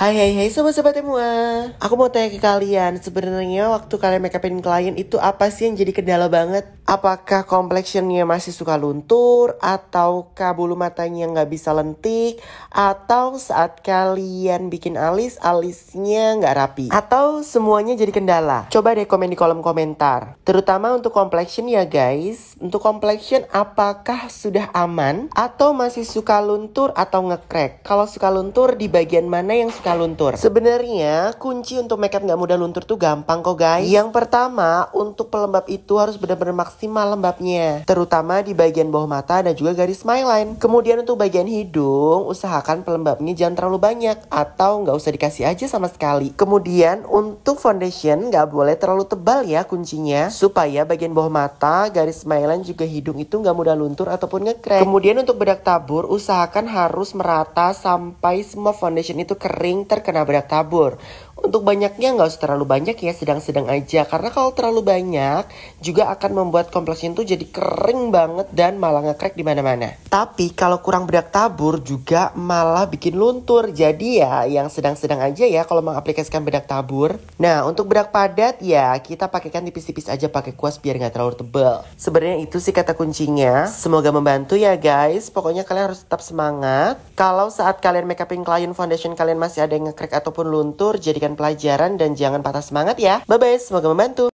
Hai hai hai sobat-sobat semua Aku mau tanya ke kalian sebenarnya waktu kalian makeupin klien itu apa sih yang jadi kendala banget? Apakah complexionnya masih suka luntur ataukah bulu matanya nggak bisa lentik atau saat kalian bikin alis alisnya nggak rapi atau semuanya jadi kendala? Coba deh komen di kolom komentar. Terutama untuk complexion ya guys. Untuk complexion apakah sudah aman atau masih suka luntur atau ngekrek? Kalau suka luntur di bagian mana yang suka luntur? Sebenarnya kunci untuk makeup nggak mudah luntur tuh gampang kok guys. Yang pertama untuk pelembab itu harus benar-benar maksimal maksimal lembabnya, terutama di bagian bawah mata dan juga garis smile line. Kemudian untuk bagian hidung, usahakan pelembabnya jangan terlalu banyak atau nggak usah dikasih aja sama sekali. Kemudian untuk foundation nggak boleh terlalu tebal ya kuncinya, supaya bagian bawah mata, garis smile line juga hidung itu nggak mudah luntur ataupun ngekrek. Kemudian untuk bedak tabur, usahakan harus merata sampai semua foundation itu kering terkena bedak tabur. Untuk banyaknya nggak usah terlalu banyak ya, sedang-sedang aja. Karena kalau terlalu banyak juga akan membuat kompleksnya itu jadi kering banget dan malah ngekrek di mana-mana. Tapi kalau kurang bedak tabur juga malah bikin luntur. Jadi ya yang sedang-sedang aja ya kalau mengaplikasikan bedak tabur. Nah untuk bedak padat ya kita pakaikan tipis-tipis aja pakai kuas biar nggak terlalu tebel. Sebenarnya itu sih kata kuncinya. Semoga membantu ya guys. Pokoknya kalian harus tetap semangat. Kalau saat kalian make klien foundation kalian masih ada yang ngekrek ataupun luntur, jadikan pelajaran dan jangan patah semangat ya. Bye bye, semoga membantu.